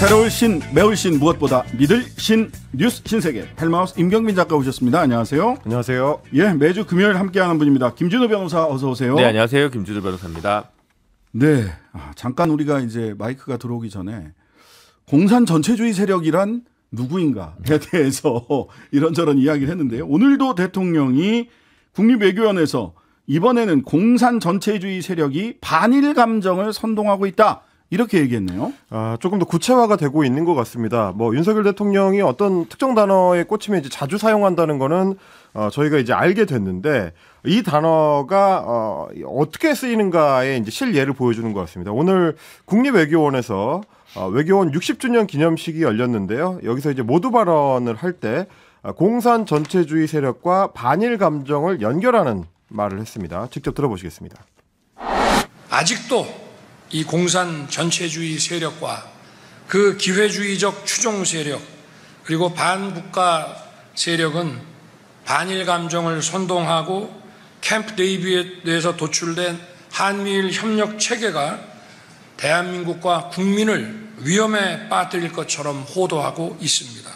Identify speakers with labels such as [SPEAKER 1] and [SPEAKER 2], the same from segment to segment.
[SPEAKER 1] 새로운 신, 매울 신 무엇보다 믿을 신 뉴스 신세계 헬마우스 임경민 작가 오셨습니다. 안녕하세요. 안녕하세요. 예, 매주 금요일 함께하는 분입니다. 김준호 변호사 어서 오세요. 네,
[SPEAKER 2] 안녕하세요. 김준호 변호사입니다.
[SPEAKER 1] 네, 아, 잠깐 우리가 이제 마이크가 들어오기 전에 공산 전체주의 세력이란 누구인가에 네. 대해서 이런저런 이야기를 했는데요. 오늘도 대통령이 국립외교원에서 이번에는 공산 전체주의
[SPEAKER 3] 세력이 반일 감정을 선동하고 있다. 이렇게 얘기했네요. 아, 조금 더 구체화가 되고 있는 것 같습니다. 뭐 윤석열 대통령이 어떤 특정 단어에 꽂히면 이제 자주 사용한다는 거는 어, 저희가 이제 알게 됐는데 이 단어가 어, 어떻게 쓰이는가에 이제 실예를 보여주는 것 같습니다. 오늘 국립외교원에서 어, 외교원 60주년 기념식이 열렸는데요. 여기서 이제 모두 발언을 할때 어, 공산 전체주의 세력과 반일 감정을 연결하는 말을 했습니다. 직접 들어보시겠습니다. 아직도 이 공산 전체주의 세력과 그 기회주의적 추종 세력 그리고 반국가 세력은
[SPEAKER 2] 반일 감정을 선동하고 캠프 데이비에 드서 도출된 한미일 협력 체계가 대한민국과 국민을 위험에 빠뜨릴 것처럼 호도하고 있습니다.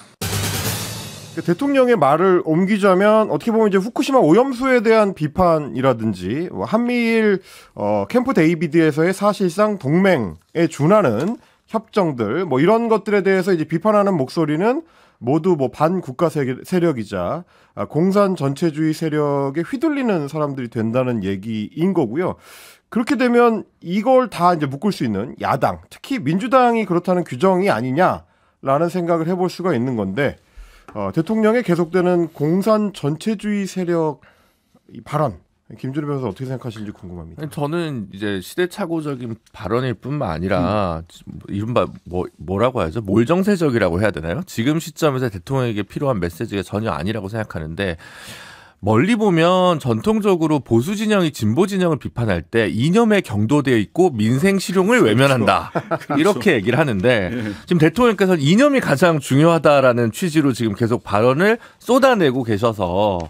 [SPEAKER 3] 그러니까 대통령의 말을 옮기자면 어떻게 보면 이제 후쿠시마 오염수에 대한 비판이라든지 뭐 한미일 어, 캠프 데이비드에서의 사실상 동맹에 준하는 협정들 뭐 이런 것들에 대해서 이제 비판하는 목소리는 모두 뭐 반국가 세력이자 아, 공산 전체주의 세력에 휘둘리는 사람들이 된다는 얘기인 거고요. 그렇게 되면 이걸 다 이제 묶을 수 있는 야당, 특히 민주당이 그렇다는 규정이 아니냐라는 생각을 해볼 수가 있는 건데 어, 대통령의 계속되는 공산 전체주의 세력 발언 김준호 변호사 어떻게 생각하시는지 궁금합니다.
[SPEAKER 2] 저는 이제 시대착오적인 발언일 뿐만 아니라 음. 이른바 뭐, 뭐라고 해야죠? 몰정세적이라고 해야 되나요? 지금 시점에서 대통령에게 필요한 메시지가 전혀 아니라고 생각하는데 멀리 보면 전통적으로 보수 진영이 진보 진영을 비판할 때 이념에 경도되어 있고 민생 실용을 그렇죠. 외면한다 그렇죠. 이렇게 얘기를 하는데 예. 지금 대통령께서는 이념이 가장 중요하다라는 취지로 지금 계속 발언을 쏟아내고 계셔서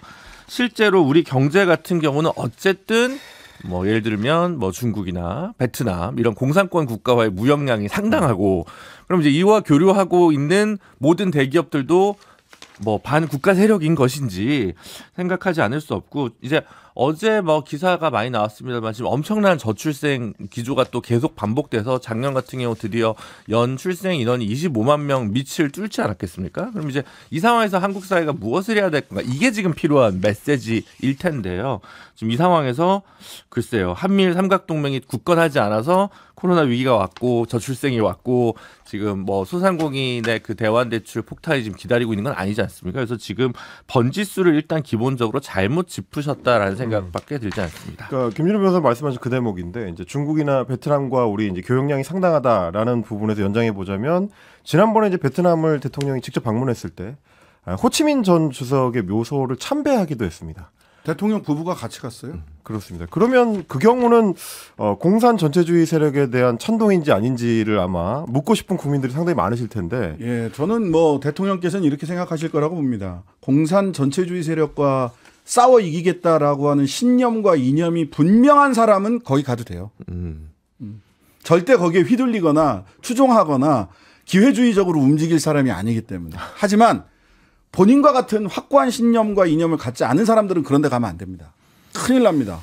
[SPEAKER 2] 실제로 우리 경제 같은 경우는 어쨌든 뭐 예를 들면 뭐 중국이나 베트남 이런 공산권 국가와의 무역량이 상당하고 음. 그럼 이제 이와 교류하고 있는 모든 대기업들도 뭐 반국가 세력인 것인지 생각하지 않을 수 없고 이제 어제 뭐 기사가 많이 나왔습니다만 지금 엄청난 저출생 기조가 또 계속 반복돼서 작년 같은 경우 드디어 연 출생 인원이 25만 명 밑을 뚫지 않았겠습니까? 그럼 이제 이 상황에서 한국 사회가 무엇을 해야 될까 이게 지금 필요한 메시지일 텐데요. 지금 이 상황에서 글쎄요 한미일 삼각 동맹이 굳건하지 않아서 코로나 위기가 왔고 저출생이 왔고 지금 뭐 소상공인의 그 대환 대출 폭탄이 지금 기다리고 있는 건 아니지 않습니까? 그래서 지금 번지수를 일단 기본적으로 잘못 짚으셨다라는 생각밖에 들지 않습니다.
[SPEAKER 3] 그러니까 김준호 변호사 말씀하신 그 대목인데 이제 중국이나 베트남과 우리 이제 교역량이 상당하다라는 부분에서 연장해 보자면 지난번에 이제 베트남을 대통령이 직접 방문했을 때 아, 호치민 전 주석의 묘소를 참배하기도 했습니다.
[SPEAKER 1] 대통령 부부가 같이 갔어요? 음,
[SPEAKER 3] 그렇습니다. 그러면 그 경우는 어, 공산 전체주의 세력에 대한 천동인지 아닌지를 아마 묻고 싶은 국민들이 상당히 많으실 텐데.
[SPEAKER 1] 예, 저는 뭐 대통령께서는 이렇게 생각하실 거라고 봅니다. 공산 전체주의 세력과 싸워 이기겠다라고 하는 신념과 이념이 분명한 사람은 거기 가도 돼요. 음. 음. 절대 거기에 휘둘리거나 추종하거나 기회주의적으로 움직일 사람이 아니기 때문에. 하지만 본인과 같은 확고한 신념과
[SPEAKER 3] 이념을 갖지 않은 사람들은 그런데 가면 안 됩니다. 큰일 납니다.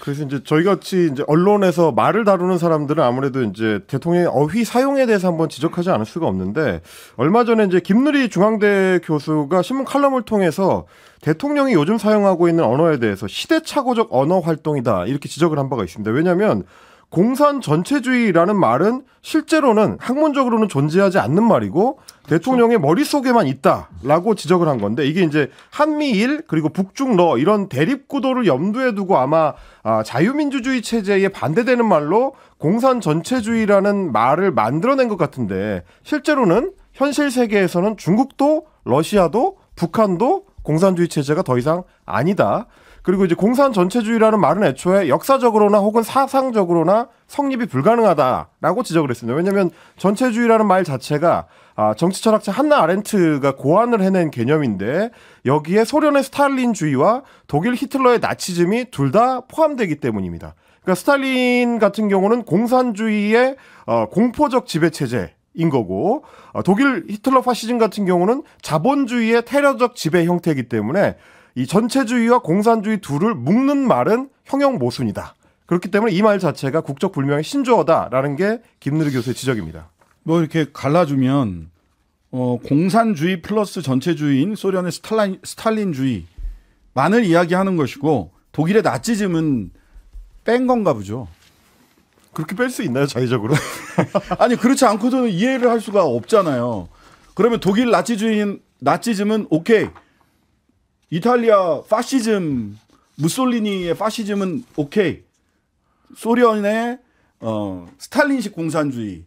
[SPEAKER 3] 그래서 이제 저희 같이 이제 언론에서 말을 다루는 사람들은 아무래도 이제 대통령의 어휘 사용에 대해서 한번 지적하지 않을 수가 없는데 얼마 전에 이제 김누리 중앙대 교수가 신문 칼럼을 통해서 대통령이 요즘 사용하고 있는 언어에 대해서 시대착오적 언어 활동이다 이렇게 지적을 한 바가 있습니다. 왜냐하면 공산 전체주의라는 말은 실제로는 학문적으로는 존재하지 않는 말이고 그렇죠. 대통령의 머릿속에만 있다라고 지적을 한 건데 이게 이제 한미일 그리고 북중러 이런 대립 구도를 염두에 두고 아마 아, 자유민주주의 체제에 반대되는 말로 공산 전체주의라는 말을 만들어낸 것 같은데 실제로는 현실 세계에서는 중국도 러시아도 북한도 공산주의 체제가 더 이상 아니다. 그리고 이제 공산 전체주의라는 말은 애초에 역사적으로나 혹은 사상적으로나 성립이 불가능하다라고 지적을 했습니다. 왜냐하면 전체주의라는 말 자체가 아, 정치 철학자 한나 아렌트가 고안을 해낸 개념인데 여기에 소련의 스탈린주의와 독일 히틀러의 나치즘이 둘 다 포함되기 때문입니다. 그러니까 스탈린 같은 경우는 공산주의의 어, 공포적 지배 체제 인 거고 어, 독일 히틀러 파시즘 같은 경우는 자본주의의 테러적 지배 형태이기 때문에 이 전체주의와 공산주의 둘을 묶는 말은 형형 모순이다. 그렇기 때문에 이 말 자체가 국적 불명의 신조어다라는 게 김누리 교수의 지적입니다. 뭐 이렇게
[SPEAKER 1] 갈라주면 어, 공산주의 플러스 전체주의인 소련의 스탈라, 스탈린주의만을 이야기하는 것이고 독일의 나치즘은 뺀 건가 보죠. 그렇게 뺄 수 있나요 자의적으로? 아니 그렇지 않고도 이해를 할 수가 없잖아요. 그러면 독일 나치주의인 나치즘은 오케이 이탈리아 파시즘 무솔리니의 파시즘은 오케이. 소련의 어, 스탈린식 공산주의.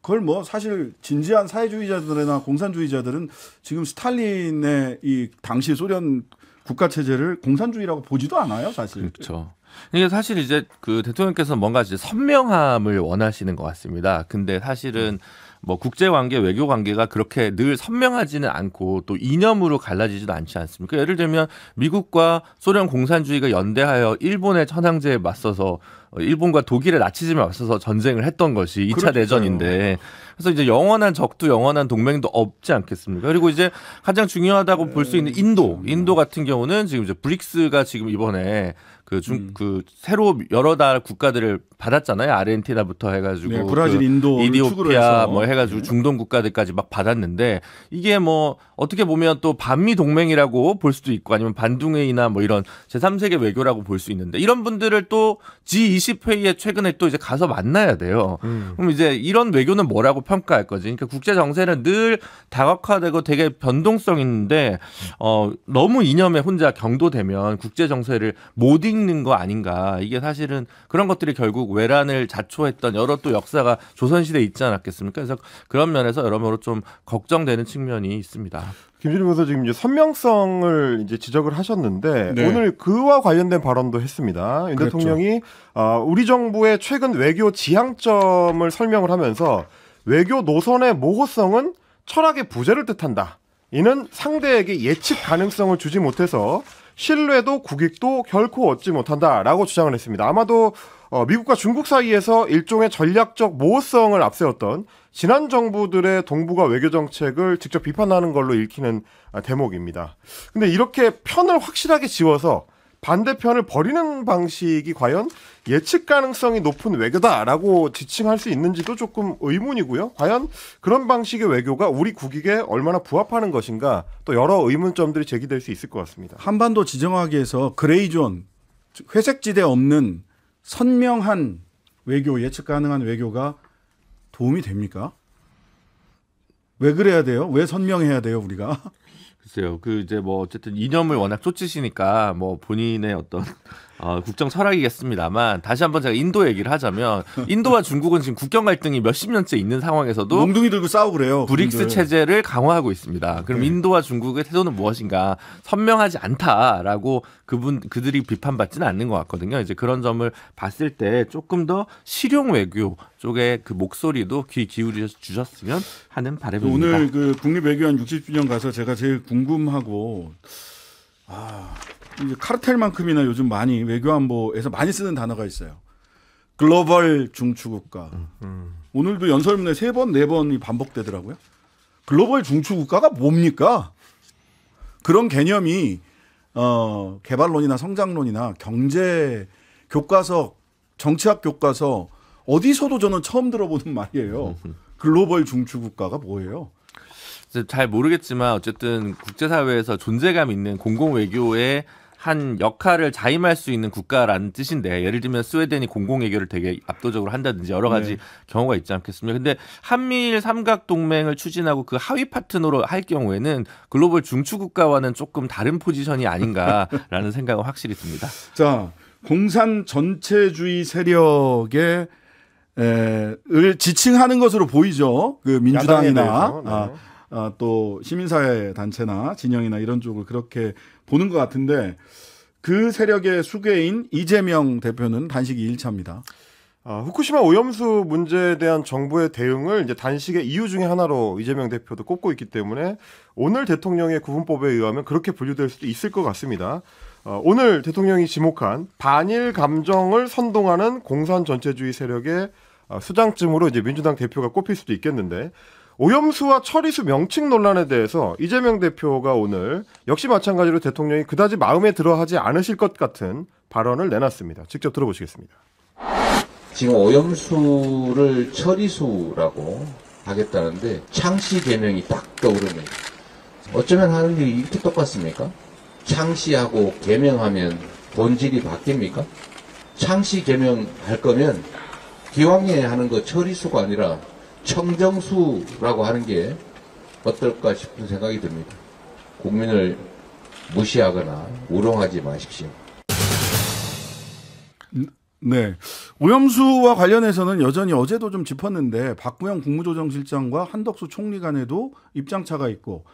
[SPEAKER 1] 그걸 뭐 사실 진지한 사회주의자들이나 공산주의자들은 지금 스탈린의 이 당시 소련 국가 체제를 공산주의라고 보지도 않아요, 사실. 그렇죠.
[SPEAKER 2] 이게 그러니까 사실 이제 그 대통령께서 뭔가 이제 선명함을 원하시는 것 같습니다. 근데 사실은 뭐 국제 관계, 외교 관계가 그렇게 늘 선명하지는 않고 또 이념으로 갈라지지도 않지 않습니까? 예를 들면 미국과 소련 공산주의가 연대하여 일본의 천황제에 맞서서 일본과 독일의 나치즘에 맞서서 전쟁을 했던 것이 2차 그렇죠. 대전인데 그래서 이제 영원한 적도 영원한 동맹도 없지 않겠습니까? 그리고 이제 가장 중요하다고 볼 수 있는 인도, 그렇죠. 인도 같은 경우는 지금 이제 브릭스가 지금 이번에 그중그 음. 그 새로 여러 달 국가들을 받았잖아요. 아르헨티나부터 해가지고 네, 그 브라질, 그 인도, 이디오피아 뭐 해가지고 네. 중동 국가들까지 막 받았는데 이게 뭐 어떻게 보면 또 반미 동맹이라고 볼 수도 있고 아니면 반둥회의나 뭐 이런 제3세계 외교라고 볼 수 있는데 이런 분들을 또 G20 회의에 최근에 또 이제 가서 만나야 돼요. 음. 그럼 이제 이런 외교는 뭐라고 평가할 거지? 그러니까 국제 정세는 늘 다각화되고 되게 변동성 있는데 어 너무 이념에 혼자 경도되면 국제 정세를 모딩 있는거 아닌가. 이게 사실은 그런 것들이 결국 외란을 자초했던 여러 또 역사가 조선시대에 있지 않았겠습니까? 그래서 그런 면에서 여러모로 좀 걱정되는 측면이 있습니다.
[SPEAKER 3] 김준일 변호사 지금 이제 선명성을 이제 지적을 하셨는데 네. 오늘 그와 관련된 발언도 했습니다. 윤 그랬죠. 대통령이 아, 우리 정부의 최근 외교 지향점을 설명을 하면서 외교 노선의 모호성은 철학의 부재를 뜻한다. 이는 상대에게 예측 가능성을 주지 못해서 신뢰도 국익도 결코 얻지 못한다라고 주장을 했습니다. 아마도 어, 미국과 중국 사이에서 일종의 전략적 모호성을 앞세웠던 지난 정부들의 동북아 외교 정책을 직접 비판하는 걸로 읽히는 아, 대목입니다. 근데 이렇게 편을 확실하게 지워서 반대편을 버리는 방식이 과연 예측 가능성이 높은 외교다라고 지칭할 수 있는지도 조금 의문이고요. 과연 그런 방식의 외교가 우리 국익에 얼마나 부합하는 것인가 또 여러 의문점들이 제기될 수 있을 것 같습니다. 한반도 지정학에서 하 그레이존 회색지대 없는
[SPEAKER 1] 선명한 외교 예측 가능한 외교가 도움이 됩니까? 왜 그래야 돼요? 왜 선명해야 돼요, 우리가?
[SPEAKER 2] 글쎄요. 그 이제 뭐 어쨌든 이념을 워낙 쫓으시니까 뭐 본인의 어떤 어, 국정 철학이겠습니다만 다시 한번 제가 인도 얘기를 하자면 인도와 중국은 지금 국경 갈등이 몇십 년째 있는 상황에서도 몽둥이
[SPEAKER 1] 들고 싸우고 그래요. 브릭스 근데.
[SPEAKER 2] 체제를 강화하고 있습니다. 그럼 네. 인도와 중국의 태도는 무엇인가 선명하지 않다라고 그분 그들이 비판받지는 않는 것 같거든요. 이제 그런 점을 봤을 때 조금 더 실용 외교 쪽에 그 목소리도 귀 기울여 주셨으면 하는 바람입니다. 오늘
[SPEAKER 1] 그 국립외교원 60주년 가서 제가 제일 궁금하고 아, 이제 카르텔만큼이나 요즘 많이 외교안보에서 많이 쓰는 단어가 있어요. 글로벌 중추국가. 음, 오늘도 연설문에 세 번, 네 번이 반복되더라고요. 글로벌 중추국가가 뭡니까? 그런 개념이 어, 개발론이나 성장론이나 경제 교과서, 정치학 교과서 어디서도 저는 처음 들어보는 말이에요. 글로벌 중추국가가 뭐예요?
[SPEAKER 2] 잘 모르겠지만 어쨌든 국제사회에서 존재감 있는 공공외교의 한 역할을 자임할 수 있는 국가라는 뜻인데 예를 들면 스웨덴이 공공외교를 되게 압도적으로 한다든지 여러 가지 네. 경우가 있지 않겠습니까? 근데 한미일 삼각 동맹을 추진하고 그 하위 파트너로 할 경우에는 글로벌 중추 국가와는 조금 다른 포지션이 아닌가라는 생각은 확실히 듭니다.
[SPEAKER 1] 자, 공산 전체주의 세력의 에, 을 지칭하는 것으로 보이죠. 그 민주당이나 야당에서, 네. 아, 아, 또 시민사회 단체나 진영이나 이런 쪽을 그렇게 보는 것 같은데 그 세력의 수괴인 이재명 대표는 단식이 일차입니다
[SPEAKER 3] 아, 후쿠시마 오염수 문제에 대한 정부의 대응을 이제 단식의 이유 중에 하나로 이재명 대표도 꼽고 있기 때문에 오늘 대통령의 구분법에 의하면 그렇게 분류될 수도 있을 것 같습니다. 어, 오늘 대통령이 지목한 반일 감정을 선동하는 공산 전체주의 세력의 어, 수장쯤으로 이제 민주당 대표가 꼽힐 수도 있겠는데 오염수와 처리수 명칭 논란에 대해서 이재명 대표가 오늘 역시 마찬가지로 대통령이 그다지 마음에 들어 하지 않으실 것 같은 발언을 내놨습니다. 직접 들어보시겠습니다. 지금 오염수를 처리수라고 하겠다는데 창씨 개명이 딱 떠오르네요. 어쩌면 하는 일이 이렇게 똑같습니까? 창씨하고 개명하면 본질이 바뀝니까? 창씨 개명할 거면 기왕에 하는 거 처리수가 아니라 청정수라고 하는 게 어떨까 싶은 생각이 듭니다. 국민을 무시하거나 우롱하지 마십시오.
[SPEAKER 1] 네. 오염수와 관련해서는 여전히 어제도 좀 짚었는데 박구영 국무조정실장과 한덕수 총리 간에도 입장차가 있고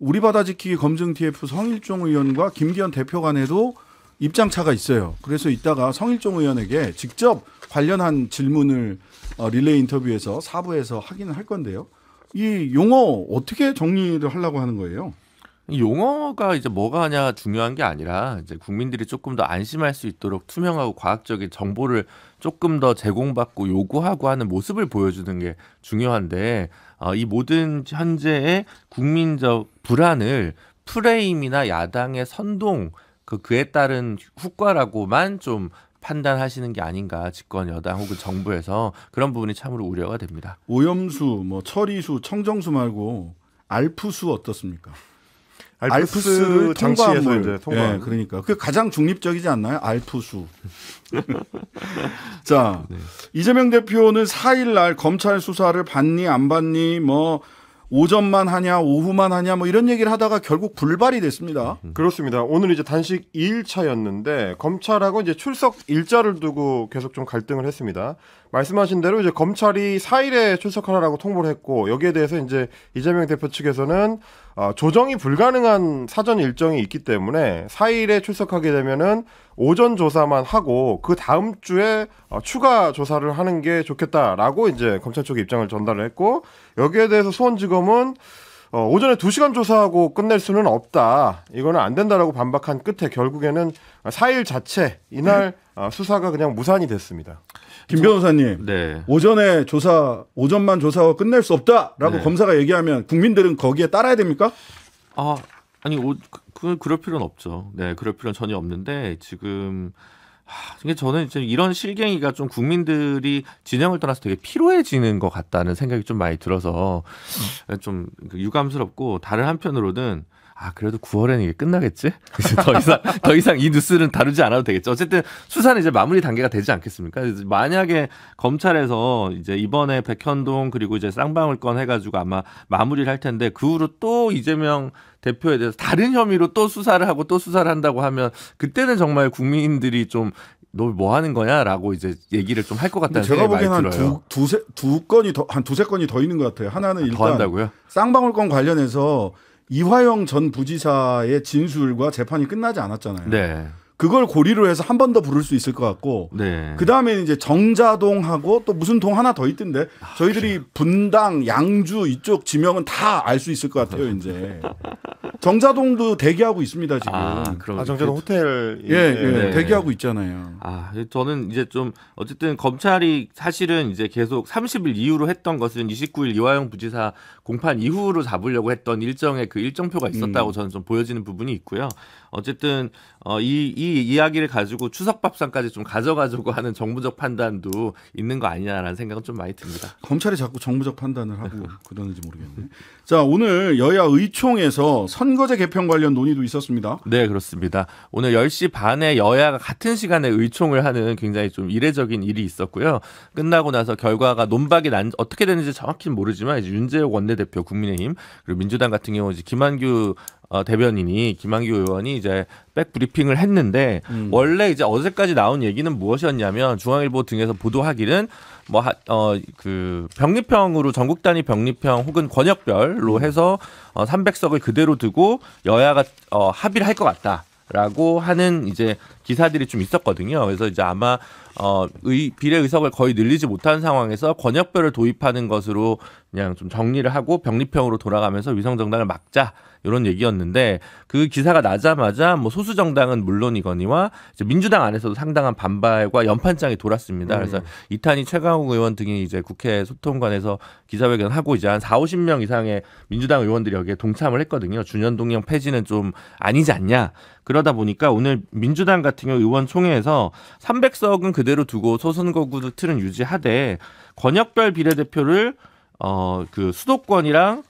[SPEAKER 1] 우리 바다 지키기 검증 TF 성일종 의원과 김기현 대표 간에도 입장차가 있어요. 그래서 이따가 성일종 의원에게 직접 관련한 질문을 어, 릴레이 인터뷰에서 사부에서 확인을 할 건데요. 이 용어 어떻게 정리를 하려고 하는 거예요? 용어가 이제 뭐가 하냐
[SPEAKER 2] 중요한 게 아니라 이제 국민들이 조금 더 안심할 수 있도록 투명하고 과학적인 정보를 조금 더 제공받고 요구하고 하는 모습을 보여주는 게 중요한데 어, 이 모든 현재의 국민적 불안을 프레임이나 야당의 선동 그 그에 따른 효과라고만좀 판단하시는 게 아닌가 집권 여당 혹은 정부에서 그런 부분이 참으로 우려가 됩니다. 오염수, 뭐 처리수,
[SPEAKER 1] 청정수 말고 알프수 어떻습니까?
[SPEAKER 2] 알프스, 알프스 장치물
[SPEAKER 1] 이제 통과. 예, 그러니까 그 가장 중립적이지 않나요? 알프수. 자 네. 이재명 대표는 4일 날 검찰 수사를 받니 안 받니 뭐
[SPEAKER 3] 오전만 하냐 오후만 하냐 뭐 이런 얘기를 하다가 결국 불발이 됐습니다. 음. 그렇습니다. 오늘 이제 단식 2일차였는데 검찰하고 이제 출석 일자를 두고 계속 좀 갈등을 했습니다. 말씀하신 대로 이제 검찰이 4일에 출석하라고 통보를 했고 여기에 대해서 이제 이재명 대표 측에서는 어, 조정이 불가능한 사전 일정이 있기 때문에 4일에 출석하게 되면은 오전 조사만 하고 그 다음 주에 어, 추가 조사를 하는 게 좋겠다라고 이제 검찰 쪽에 입장을 전달을 했고 여기에 대해서 수원지검은 어, 오전에 두시간 조사하고 끝낼 수는 없다. 이거는 안 된다라고 반박한 끝에 결국에는 4일 자체 이날 네. 어, 수사가 그냥 무산이 됐습니다. 김 변호사님, 네. 오전에 조사, 오전만 조사하고 끝낼 수 없다라고 네.
[SPEAKER 1] 검사가 얘기하면 국민들은 거기에 따라야 됩니까?
[SPEAKER 2] 아, 아니, 오, 그, 그럴 필요는 없죠. 네, 그럴 필요는 전혀 없는데 지금 하, 저는 이제 이런 실갱이가 좀 국민들이 진영을 떠나서 되게 피로해지는 것 같다는 생각이 좀 많이 들어서 음. 좀 그 유감스럽고 다른 한편으로는 아 그래도 9월에는 이게 끝나겠지? 더 이상 더 이상 이 뉴스는 다루지 않아도 되겠죠. 어쨌든 수사는 이제 마무리 단계가 되지 않겠습니까? 만약에 검찰에서 이제 이번에 백현동 그리고 이제 쌍방울 건 해가지고 아마 마무리를 할 텐데 그 후로 또 이재명 대표에 대해서 다른 혐의로 또 수사를 하고 또 수사를 한다고 하면 그때는 정말 국민들이 좀 너 뭐 하는 거냐라고 이제 얘기를 좀 할 것 같다는 제가 보기에는두
[SPEAKER 1] 두세 두 건이 더 한 두세 건이 더 있는 것 같아요. 하나는 아, 일단 쌍방울건 관련해서 이화영 전 부지사의 진술과 재판이 끝나지 않았잖아요. 네. 그걸 고리로 해서 한 번 더 부를 수 있을 것 같고 네. 그 다음에 이제 정자동하고 또 무슨 동 하나 더 있던데 아, 저희들이 그래. 분당, 양주 이쪽 지명은 다 알 수 있을 것 같아요 이제 정자동도 대기하고 있습니다 지금. 아, 아, 정자동 호텔 예, 예 네. 대기하고 있잖아요.
[SPEAKER 2] 아 저는 이제 좀 어쨌든 검찰이 사실은 이제 계속 30일 이후로 했던 것은 29일 이화영 부지사 공판 이후로 잡으려고 했던 일정의 그 일정표가 있었다고 음. 저는 좀 보여지는 부분이 있고요. 어쨌든 어, 이, 이 이야기를 가지고 추석밥상까지 좀가져가지고 하는 정부적 판단도 있는 거 아니냐라는 생각은 좀 많이 듭니다.
[SPEAKER 1] 검찰이 자꾸 정부적 판단을 하고 그러는지 모르겠네. 자, 오늘 여야 의총에서 선거제 개편 관련 논의도 있었습니다.
[SPEAKER 2] 네, 그렇습니다. 오늘 10시 반에 여야가 같은 시간에 의총을 하는 굉장히 좀 이례적인 일이 있었고요. 끝나고 나서 결과가 논박이 난, 어떻게 되는지 정확히는 모르지만 이제 윤재욱 원내대표 국민의힘 그리고 민주당 같은 경우 김한규 어, 대변인이 김한규 의원이 이제 백브리핑을 했는데 음. 원래 이제 어제까지 나온 얘기는 무엇이었냐면 중앙일보 등에서 보도하기는 뭐어그 병립형으로 전국 단위 병립형 혹은 권역별로 음. 해서 어 300석을 그대로 두고 여야가 어 합의를 할 것 같다. 라고 하는 이제 기사들이 좀 있었거든요. 그래서 이제 아마 어 의, 비례 의석을 거의 늘리지 못한 상황에서 권역별을 도입하는 것으로 그냥 좀 정리를 하고 병립형으로 돌아가면서 위성 정당을 막자. 이런 얘기였는데 그 기사가 나자마자 뭐 소수 정당은 물론이거니와 이제 민주당 안에서도 상당한 반발과 연판장이 돌았습니다. 음. 그래서 이탄희 최강욱 의원 등이 이제 국회 소통관에서 기자회견 하고 이제 한 4, 50명 이상의 민주당 의원들이 여기에 동참을 했거든요. 준연동형 폐지는 좀 아니지 않냐. 그러다 보니까 오늘 민주당 같은 경우 의원총회에서 300석은 그대로 두고 소선거구 틀은 유지하되 권역별 비례대표를 어 그 수도권이랑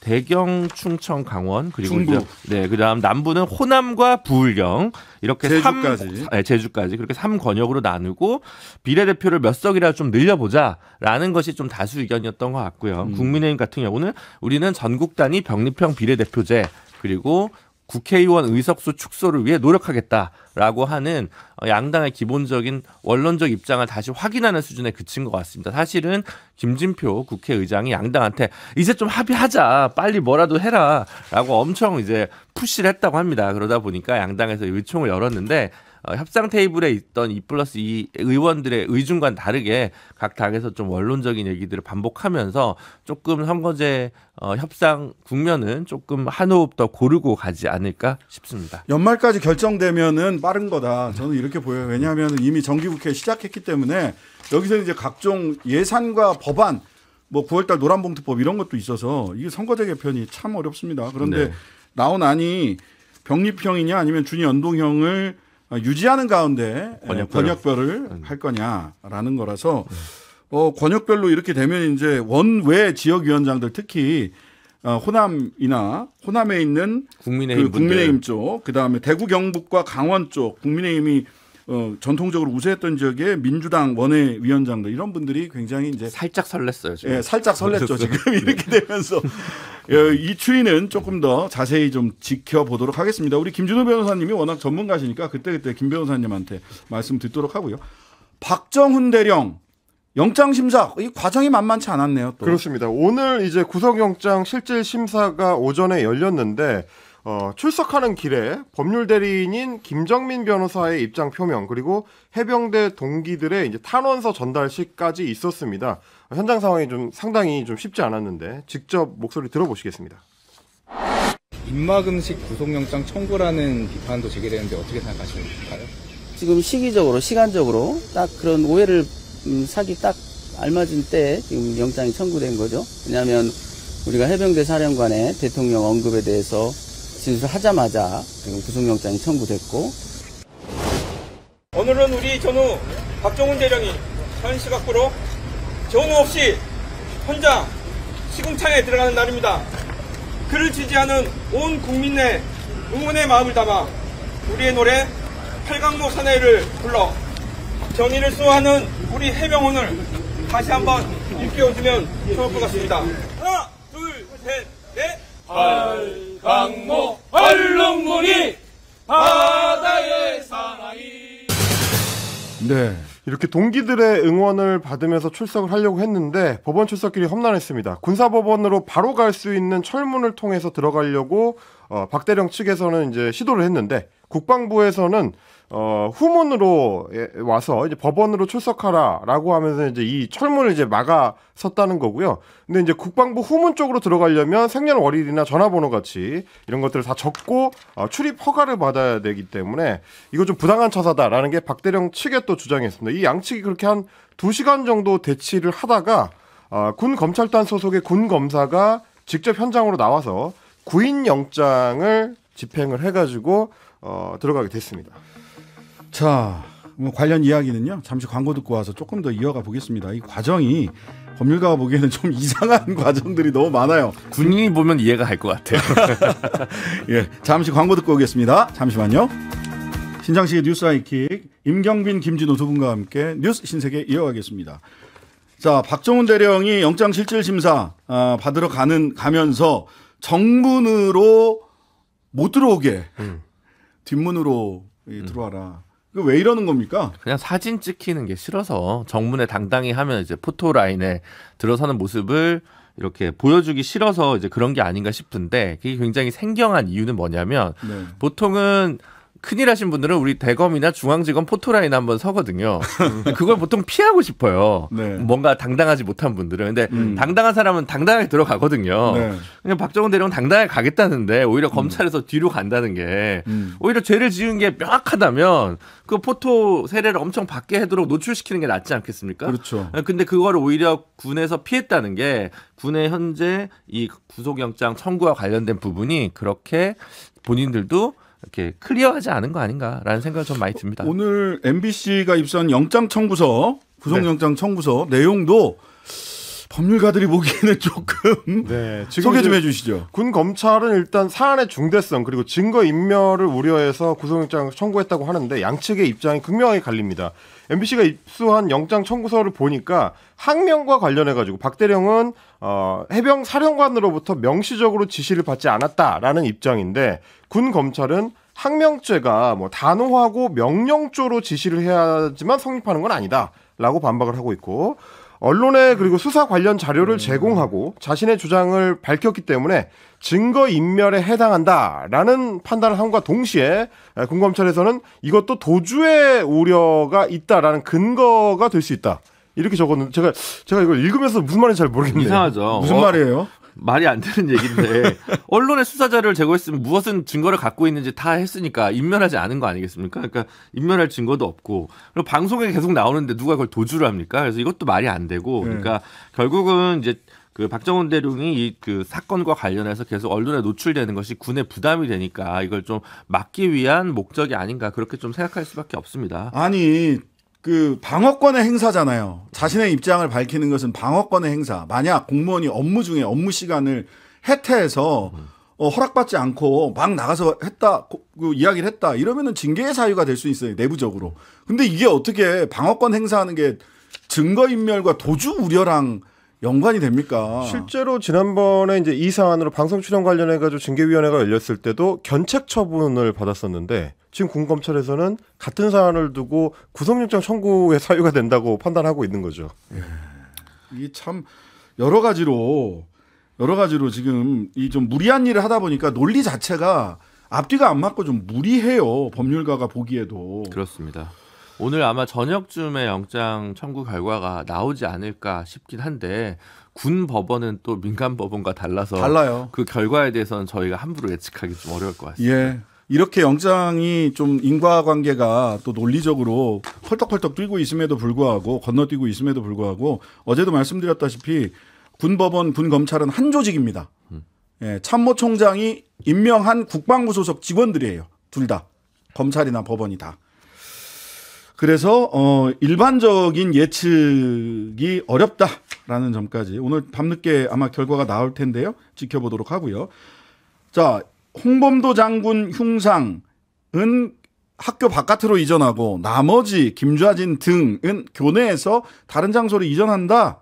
[SPEAKER 2] 대경, 충청, 강원 그리고 중부. 이제 네 그다음 남부는 호남과 부울경 이렇게 제주까지 3, 네, 제주까지 그렇게 3 권역으로 나누고 비례대표를 몇 석이라 좀 늘려보자라는 것이 좀 다수 의견이었던 것 같고요. 음. 국민의힘 같은 경우는 우리는 전국 단위 병립형 비례대표제 그리고 국회의원 의석수 축소를 위해 노력하겠다라고 하는 어, 양당의 기본적인 원론적 입장을 다시 확인하는 수준에 그친 것 같습니다. 사실은 김진표 국회의장이 양당한테 이제 좀 합의하자 빨리 뭐라도 해라라고 엄청 이제 푸시를 했다고 합니다. 그러다 보니까 양당에서 의총을 열었는데 어, 협상 테이블에 있던 이 플러스 이 의원들의 의중과는 다르게 각 당에서 좀 원론적인 얘기들을 반복하면서 조금 선거제 어, 협상 국면은 조금 한 호흡 더 고르고 가지 않을까 싶습니다.
[SPEAKER 1] 연말까지 결정되면은 빠른 거다. 저는 이렇게 보여요. 왜냐하면 이미 정기국회 시작했기 때문에 여기서 이제 각종 예산과 법안 뭐 9월달 노란봉투법 이런 것도 있어서 이게 선거제 개편이 참 어렵습니다. 그런데 네. 나온 안이 병립형이냐 아니면 준 연동형을 어, 유지하는 가운데 예, 권역별을, 음. 할 거냐라는 거라서 어, 권역별로 이렇게 되면 이제 원외 지역위원장들 특히 어, 호남이나 호남에 있는 국민의힘, 그 국민의힘 쪽, 그 다음에 대구 경북과 강원 쪽 국민의힘이 어, 전통적으로 우세했던 지역의 민주당 원외 위원장들 이런 분들이 굉장히 이제 살짝 설렜어요. 지금. 예, 살짝 설렜죠. 지금 이렇게 네. 되면서 예, 이 추이는 조금 더 자세히 좀 지켜보도록 하겠습니다. 우리 김준호 변호사님이 워낙 전문가시니까 그때그때 김 변호사님한테 말씀 듣도록 하고요. 박정훈
[SPEAKER 3] 대령 영장 심사 이 과정이 만만치 않았네요. 또. 그렇습니다. 오늘 이제 구속영장 실질 심사가 오전에 열렸는데 어, 출석하는 길에 법률 대리인인 김정민 변호사의 입장 표명 그리고 해병대 동기들의 이제 탄원서 전달식까지 있었습니다. 현장 상황이 좀 상당히 좀 쉽지 않았는데 직접 목소리 들어보시겠습니다. 입막음식 구속영장 청구라는 비판도 제기되는데 어떻게 생각하실까요?
[SPEAKER 2] 지금 시기적으로 시간적으로 딱 그런 오해를 음, 사기 딱 알맞은 때 지금 영장이 청구된 거죠. 왜냐하면 우리가
[SPEAKER 1] 해병대 사령관의 대통령 언급에 대해서 진술하자마자 지금 구속영장이 청구됐고
[SPEAKER 2] 오늘은 우리 전우박정훈 대령이
[SPEAKER 1] 현시각으로 전후 없이 혼자 시궁창에 들어가는 날입니다. 그를 지지하는 온 국민의 응원의 마음을 담아 우리의 노래 팔강로 사내를 불러 정의를 수호하는 우리 해병원을 다시 한번 일깨워주면 좋을 것 같습니다. 하나, 둘, 셋, 넷.
[SPEAKER 2] 팔강로
[SPEAKER 1] 얼룩무늬
[SPEAKER 2] 바다의 사나이.
[SPEAKER 3] 네. 이렇게 동기들의 응원을 받으면서 출석을 하려고 했는데 법원 출석길이 험난했습니다. 군사법원으로 바로 갈 수 있는 철문을 통해서 들어가려고 어, 박대령 측에서는 이제 시도를 했는데 국방부에서는 어, 후문으로 예, 와서 이제 법원으로 출석하라라고 하면서 이제 이 철문을 이제 막아 섰다는 거고요. 근데 이제 국방부 후문 쪽으로 들어가려면 생년월일이나 전화번호 같이 이런 것들을 다 적고 어, 출입 허가를 받아야 되기 때문에 이거 좀 부당한 처사다라는 게 박대령 측에또주장했습니다이 양측이 그렇게 한 두시간 정도 대치를 하다가 어, 군 검찰단 소속의 군 검사가 직접 현장으로 나와서 구인 영장을 집행을 해가지고 어, 들어가게 됐습니다.
[SPEAKER 1] 자, 뭐 관련 이야기는요. 잠시 광고 듣고 와서 조금 더 이어가 보겠습니다. 이 과정이 법률가가 보기에는 좀 이상한 과정들이 너무 많아요. 군인이 보면 이해가 갈 것 같아요. 예, 잠시 광고 듣고 오겠습니다. 잠시만요. 신장식의 뉴스 아이킥 임경빈, 김진호 두 분과 함께 뉴스 신세계 이어가겠습니다. 자, 박정훈 대령이 영장 실질 심사 아, 받으러 가는 가면서 정문으로 못 들어오게 음. 뒷문으로 음. 들어와라. 그 왜 이러는 겁니까?
[SPEAKER 2] 그냥 사진 찍히는 게 싫어서 정문에 당당히 하면 이제 포토 라인에 들어서는 모습을 이렇게 보여주기 싫어서 이제 그런 게 아닌가 싶은데 그게 굉장히 생경한 이유는 뭐냐면 네. 보통은 큰일 하신 분들은 우리 대검이나 중앙지검 포토라인 한번 서거든요. 그걸 보통 피하고 싶어요. 네. 뭔가 당당하지 못한 분들은. 근데 음. 당당한 사람은 당당하게 들어가거든요. 네. 그냥 박정은대령 당당하게 가겠다는데 오히려 음. 검찰에서 음. 뒤로 간다는 게 음. 오히려 죄를 지은 게 명확하다면 그 포토 세례를 엄청 받게 하도록 노출시키는 게 낫지 않겠습니까? 그렇죠. 아, 근데 그거를 오히려 군에서 피했다는 게 군의 현재 이 구속영장 청구와 관련된 부분이 그렇게 본인들도 이렇게 클리어하지 않은 거 아닌가라는 생각을 좀 많이
[SPEAKER 1] 듭니다. 오늘 MBC가 입수한 영장 청구서
[SPEAKER 3] 구속영장 네. 청구서 내용도 법률가들이 보기에는 조금 네, 소개 좀 해주시죠. 군 검찰은 일단 사안의 중대성 그리고 증거 인멸을 우려해서 구속영장 청구했다고 하는데 양측의 입장이 극명하게 갈립니다. MBC가 입수한 영장 청구서를 보니까 항명과 관련해 가지고 박대령은 어, 해병 사령관으로부터 명시적으로 지시를 받지 않았다라는 입장인데 군 검찰은 항명죄가 뭐 단호하고 명령조로 지시를 해야지만 성립하는 건 아니다라고 반박을 하고 있고 언론에 그리고 수사 관련 자료를 제공하고 자신의 주장을 밝혔기 때문에 증거 인멸에 해당한다라는 판단을 함과 동시에 군검찰에서는 이것도 도주의 우려가 있다라는 근거가 될 수 있다. 이렇게 적었는데 제가 제가 이걸 읽으면서 무슨 말인지 잘 모르겠네요. 이상하죠. 무슨 어, 말이에요? 말이 안
[SPEAKER 2] 되는 얘기인데 언론의 수사 자료를 제거했으면 무엇은 증거를 갖고 있는지 다 했으니까 인멸하지 않은 거 아니겠습니까? 그러니까 인멸할 증거도 없고 그리고 방송에 계속 나오는데 누가 그걸 도주를 합니까? 그래서 이것도 말이 안 되고 네. 그러니까 결국은 이제 그 박정훈 대령이 이 그 사건과 관련해서 계속 언론에 노출되는 것이 군의 부담이 되니까 이걸 좀 막기 위한 목적이 아닌가 그렇게 좀 생각할 수밖에 없습니다.
[SPEAKER 1] 아니 그 방어권의 행사잖아요. 자신의 입장을 밝히는 것은 방어권의 행사. 만약 공무원이 업무 중에 업무 시간을 해태해서 어, 허락받지 않고 막 나가서 했다, 고, 그 이야기를 했다. 이러면은 징계의 사유가 될 수 있어요, 내부적으로. 근데 이게 어떻게 방어권 행사하는 게 증거인멸과 도주 우려랑 연관이 됩니까?
[SPEAKER 3] 실제로 지난번에 이제 이 사안으로 방송 출연 관련해 가지고 징계위원회가 열렸을 때도 견책 처분을 받았었는데 지금 군검찰에서는 같은 사안을 두고 구속영장 청구의 사유가 된다고 판단하고 있는 거죠. 예. 이참 게 여러 가지로 여러 가지로
[SPEAKER 1] 지금 이 좀 무리한 일을 하다 보니까 논리 자체가 앞뒤가 안 맞고 좀 무리해요 법률가가 보기에도 그렇습니다.
[SPEAKER 2] 오늘 아마 저녁쯤에 영장 청구 결과가 나오지 않을까 싶긴 한데 군 법원은 또 민간 법원과 달라서 달라요. 그 결과에 대해서는 저희가 함부로 예측하기 좀 어려울 것
[SPEAKER 1] 같습니다. 예. 이렇게 영장이 좀 인과관계가 또 논리적으로 펄떡펄떡 뛰고 있음에도 불구하고 건너뛰고 있음에도 불구하고 어제도 말씀드렸다시피 군법원 군검찰은 한 조직입니다. 음. 예, 참모총장이 임명한 국방부 소속 직원들이에요. 둘다 검찰이나 법원이 다. 그래서 어 일반적인 예측이 어렵다라는 점까지 오늘 밤늦게 아마 결과가 나올 텐데요. 지켜보도록 하고요. 자, 홍범도 장군 흉상은 학교 바깥으로 이전하고 나머지 김좌진 등은 교내에서
[SPEAKER 3] 다른 장소로 이전한다.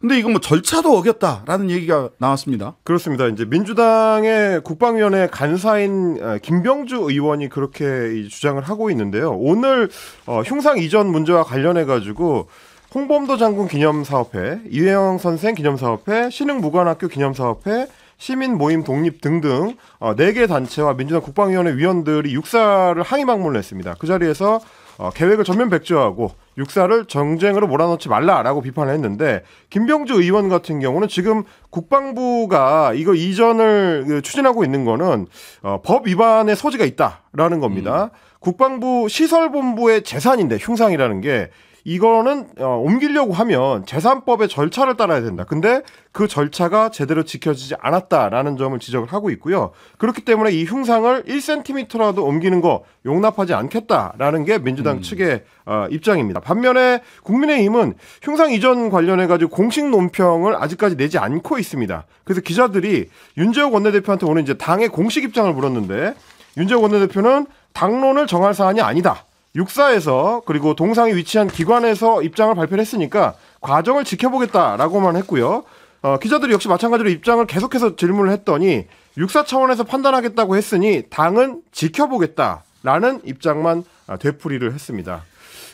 [SPEAKER 3] 근데 이건 뭐 절차도 어겼다라는 얘기가 나왔습니다. 그렇습니다. 이제 민주당의 국방위원회 간사인 아, 김병주 의원이 그렇게 주장을 하고 있는데요. 오늘 어, 흉상 이전 문제와 관련해 가지고 홍범도 장군 기념사업회, 이혜영 선생 기념사업회, 신흥무관학교 기념사업회, 시민 모임 독립 등등 어, 네개 단체와 민주당 국방위원회 위원들이 육사를 항의 방문을 했습니다. 그 자리에서 어, 계획을 전면 백지화하고 육사를 정쟁으로 몰아넣지 말라라고 비판을 했는데 김병주 의원 같은 경우는 지금 국방부가 이거 이전을 그 추진하고 있는 거는 어, 법 위반의 소지가 있다라는 겁니다. 음. 국방부 시설본부의 재산인데 흉상이라는 게 이거는 어, 옮기려고 하면 재산법의 절차를 따라야 된다. 근데 그 절차가 제대로 지켜지지 않았다라는 점을 지적을 하고 있고요. 그렇기 때문에 이 흉상을 1cm라도 옮기는 거 용납하지 않겠다라는 게 민주당 음. 측의 어, 입장입니다. 반면에 국민의힘은 흉상 이전 관련해 가지고 공식 논평을 아직까지 내지 않고 있습니다. 그래서 기자들이 윤재욱 원내대표한테 오늘 이제 당의 공식 입장을 물었는데 윤재욱 원내대표는 당론을 정할 사안이 아니다. 육사에서 그리고 동상이 위치한 기관에서 입장을 발표를 했으니까 과정을 지켜보겠다라고만 했고요. 어, 기자들이 역시 마찬가지로 입장을 계속해서 질문을 했더니 육사 차원에서 판단하겠다고 했으니 당은 지켜보겠다라는 입장만 아, 되풀이를 했습니다.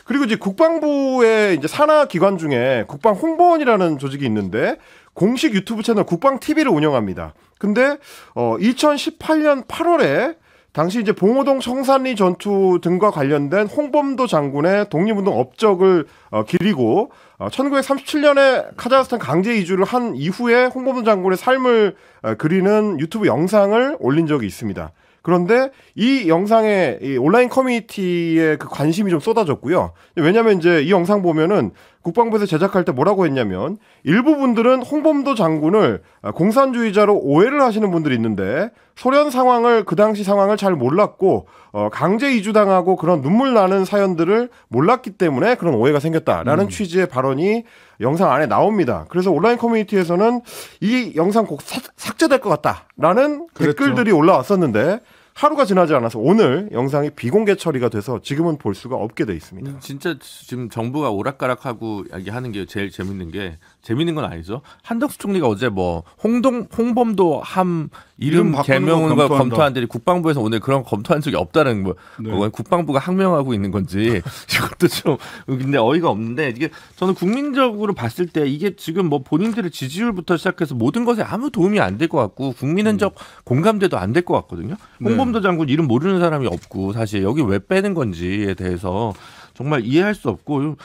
[SPEAKER 3] 그리고 이제 국방부의 이제 산하 기관 중에 국방 홍보원이라는 조직이 있는데 공식 유튜브 채널 국방 TV를 운영합니다. 근데 어 2018년 8월에 당시 이제 봉오동 성산리 전투 등과 관련된 홍범도 장군의 독립운동 업적을 어, 기리고 어, 1937년에 카자흐스탄 강제 이주를 한 이후에 홍범도 장군의 삶을 어, 그리는 유튜브 영상을 올린 적이 있습니다. 그런데 이 영상에 이 온라인 커뮤니티에 그 관심이 좀 쏟아졌고요. 왜냐하면 이제 이 영상 보면은 국방부에서 제작할 때 뭐라고 했냐면 일부 분들은 홍범도 장군을 공산주의자로 오해를 하시는 분들이 있는데 소련 상황을 그 당시 상황을 잘 몰랐고 어, 강제 이주당하고 그런 눈물 나는 사연들을 몰랐기 때문에 그런 오해가 생겼다라는 음. 취지의 발언이 영상 안에 나옵니다. 그래서 온라인 커뮤니티에서는 이 영상 꼭 삭제될 것 같다라는 그랬죠. 댓글들이 올라왔었는데 하루가 지나지 않아서 오늘 영상이 비공개 처리가 돼서 지금은 볼 수가 없게 돼 있습니다.
[SPEAKER 2] 음, 진짜 지금 정부가 오락가락하고 기 하는 게 제일 재밌는 게 재밌는 건 아니죠. 한덕수 총리가 어제 뭐 홍동 홍범도 함 이름, 개명과 검토한들이 국방부에서 오늘 그런 검토한 적이 없다는 뭐 네. 뭐 국방부가 항명하고 있는 건지 이것도 좀 근데 어이가 없는데 이게 저는 국민적으로 봤을 때 이게 지금 뭐 본인들의 지지율부터 시작해서 모든 것에 아무 도움이 안 될 것 같고 국민 흔적 음. 공감대도 안 될 것 같거든요. 네. 홍범도 네. 장군 이름 모르는 사람이 없고 사실 여기 왜 빼는 건지에 대해서 정말 이해할 수 없고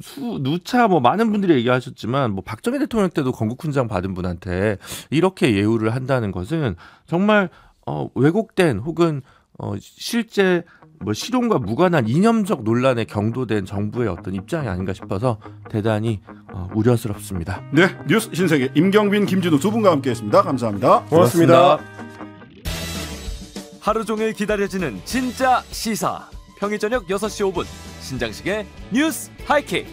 [SPEAKER 2] 수, 누차 뭐 많은 분들이 얘기하셨지만 뭐 박정희 대통령 때도 건국훈장 받은 분한테 이렇게 예우를 한다는 것은 정말 어, 왜곡된 혹은 어, 실제 뭐 실용과 무관한 이념적 논란에 경도된 정부의 어떤 입장이 아닌가 싶어서 대단히 어, 우려스럽습니다.
[SPEAKER 1] 네, 뉴스 신세계 임경빈, 김진우 두 분과 함께했습니다. 감사합니다. 고맙습니다. 고맙습니다. 하루 종일 기다려지는 진짜
[SPEAKER 2] 시사 평일 저녁 6시 5분 신장식의 뉴스 하이킥.